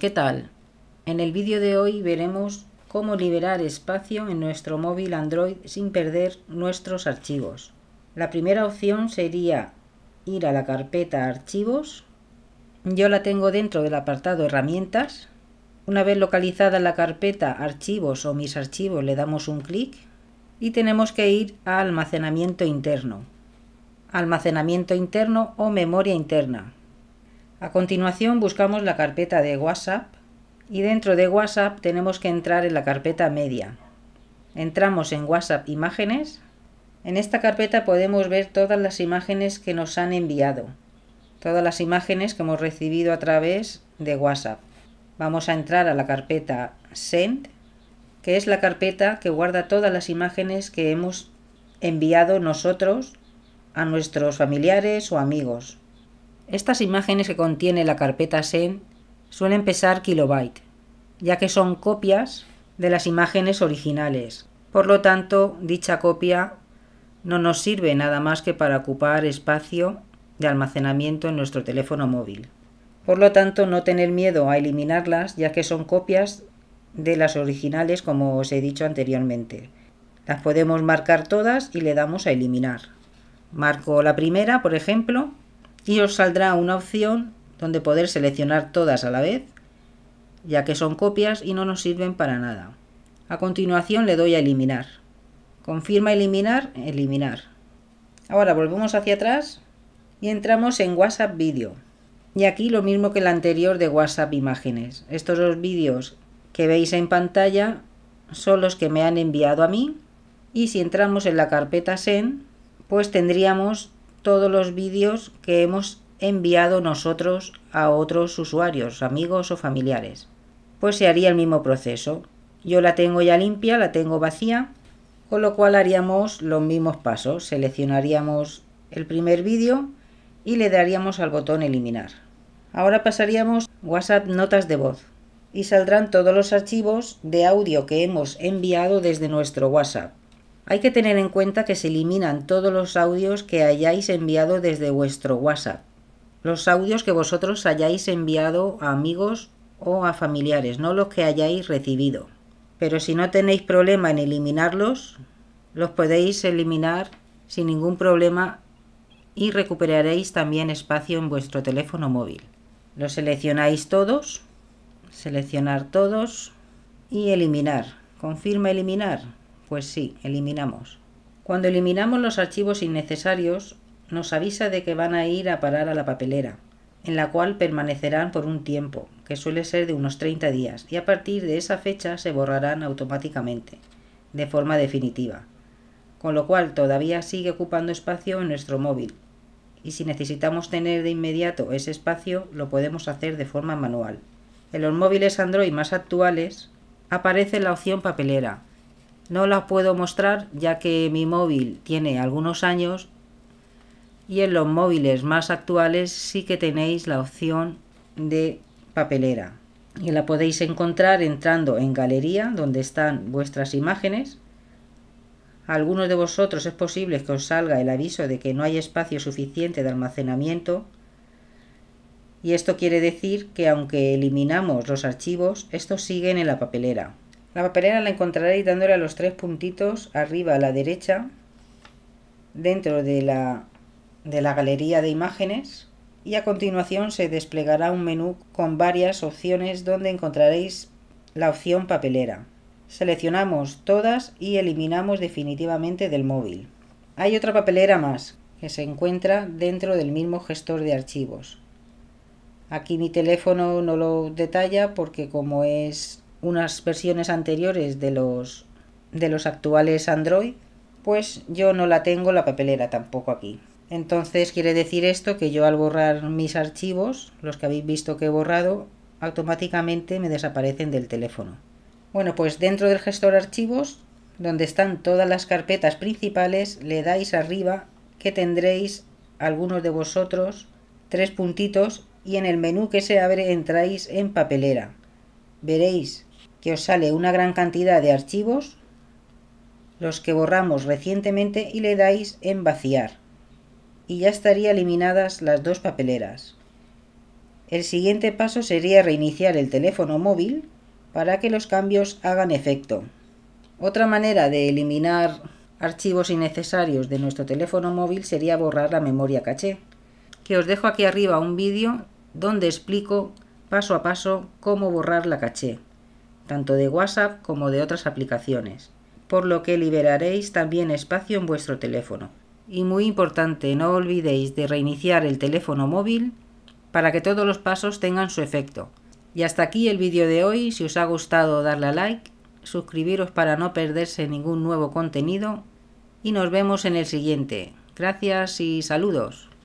¿qué tal? En el vídeo de hoy veremos cómo liberar espacio en nuestro móvil Android sin perder nuestros archivos. La primera opción sería ir a la carpeta Archivos. Yo la tengo dentro del apartado Herramientas. Una vez localizada la carpeta Archivos o Mis archivos le damos un clic y tenemos que ir a Almacenamiento interno. Almacenamiento interno o memoria interna. A continuación buscamos la carpeta de WhatsApp y dentro de WhatsApp tenemos que entrar en la carpeta media. Entramos en WhatsApp Imágenes. En esta carpeta podemos ver todas las imágenes que nos han enviado, todas las imágenes que hemos recibido a través de WhatsApp. Vamos a entrar a la carpeta Send, que es la carpeta que guarda todas las imágenes que hemos enviado nosotros a nuestros familiares o amigos. Estas imágenes que contiene la carpeta SEN suelen pesar kilobyte, ya que son copias de las imágenes originales. Por lo tanto, dicha copia no nos sirve nada más que para ocupar espacio de almacenamiento en nuestro teléfono móvil. Por lo tanto, no tener miedo a eliminarlas, ya que son copias de las originales, como os he dicho anteriormente. Las podemos marcar todas y le damos a eliminar. Marco la primera, por ejemplo, y os saldrá una opción donde poder seleccionar todas a la vez, ya que son copias y no nos sirven para nada. A continuación le doy a eliminar. Confirma eliminar, eliminar. Ahora volvemos hacia atrás y entramos en WhatsApp Video. Y aquí lo mismo que el anterior de WhatsApp Imágenes. Estos dos vídeos que veis en pantalla son los que me han enviado a mí. Y si entramos en la carpeta SEN, pues tendríamos todos los vídeos que hemos enviado nosotros a otros usuarios, amigos o familiares. Pues se haría el mismo proceso. Yo la tengo ya limpia, la tengo vacía, con lo cual haríamos los mismos pasos. Seleccionaríamos el primer vídeo y le daríamos al botón eliminar. Ahora pasaríamos WhatsApp Notas de voz y saldrán todos los archivos de audio que hemos enviado desde nuestro WhatsApp. Hay que tener en cuenta que se eliminan todos los audios que hayáis enviado desde vuestro WhatsApp. Los audios que vosotros hayáis enviado a amigos o a familiares, no los que hayáis recibido. Pero si no tenéis problema en eliminarlos, los podéis eliminar sin ningún problema y recuperaréis también espacio en vuestro teléfono móvil. Los seleccionáis todos, seleccionar todos y eliminar. Confirma eliminar. Pues sí, eliminamos. Cuando eliminamos los archivos innecesarios, nos avisa de que van a ir a parar a la papelera, en la cual permanecerán por un tiempo, que suele ser de unos 30 días, y a partir de esa fecha se borrarán automáticamente, de forma definitiva. Con lo cual todavía sigue ocupando espacio en nuestro móvil, y si necesitamos tener de inmediato ese espacio, lo podemos hacer de forma manual. En los móviles Android más actuales aparece la opción papelera, no la puedo mostrar ya que mi móvil tiene algunos años y en los móviles más actuales sí que tenéis la opción de papelera y la podéis encontrar entrando en galería donde están vuestras imágenes. A algunos de vosotros es posible que os salga el aviso de que no hay espacio suficiente de almacenamiento y esto quiere decir que aunque eliminamos los archivos, estos siguen en la papelera. La papelera la encontraréis dándole a los tres puntitos arriba a la derecha dentro de la, de la galería de imágenes y a continuación se desplegará un menú con varias opciones donde encontraréis la opción papelera. Seleccionamos todas y eliminamos definitivamente del móvil. Hay otra papelera más que se encuentra dentro del mismo gestor de archivos. Aquí mi teléfono no lo detalla porque como es unas versiones anteriores de los, de los actuales Android, pues yo no la tengo la papelera tampoco aquí. Entonces quiere decir esto que yo al borrar mis archivos, los que habéis visto que he borrado, automáticamente me desaparecen del teléfono. Bueno, pues dentro del gestor archivos, donde están todas las carpetas principales, le dais arriba que tendréis algunos de vosotros tres puntitos y en el menú que se abre entráis en papelera. Veréis que os sale una gran cantidad de archivos, los que borramos recientemente y le dais en vaciar. Y ya estaría eliminadas las dos papeleras. El siguiente paso sería reiniciar el teléfono móvil para que los cambios hagan efecto. Otra manera de eliminar archivos innecesarios de nuestro teléfono móvil sería borrar la memoria caché, que os dejo aquí arriba un vídeo donde explico paso a paso cómo borrar la caché tanto de WhatsApp como de otras aplicaciones, por lo que liberaréis también espacio en vuestro teléfono. Y muy importante, no olvidéis de reiniciar el teléfono móvil para que todos los pasos tengan su efecto. Y hasta aquí el vídeo de hoy, si os ha gustado darle a like, suscribiros para no perderse ningún nuevo contenido y nos vemos en el siguiente. Gracias y saludos.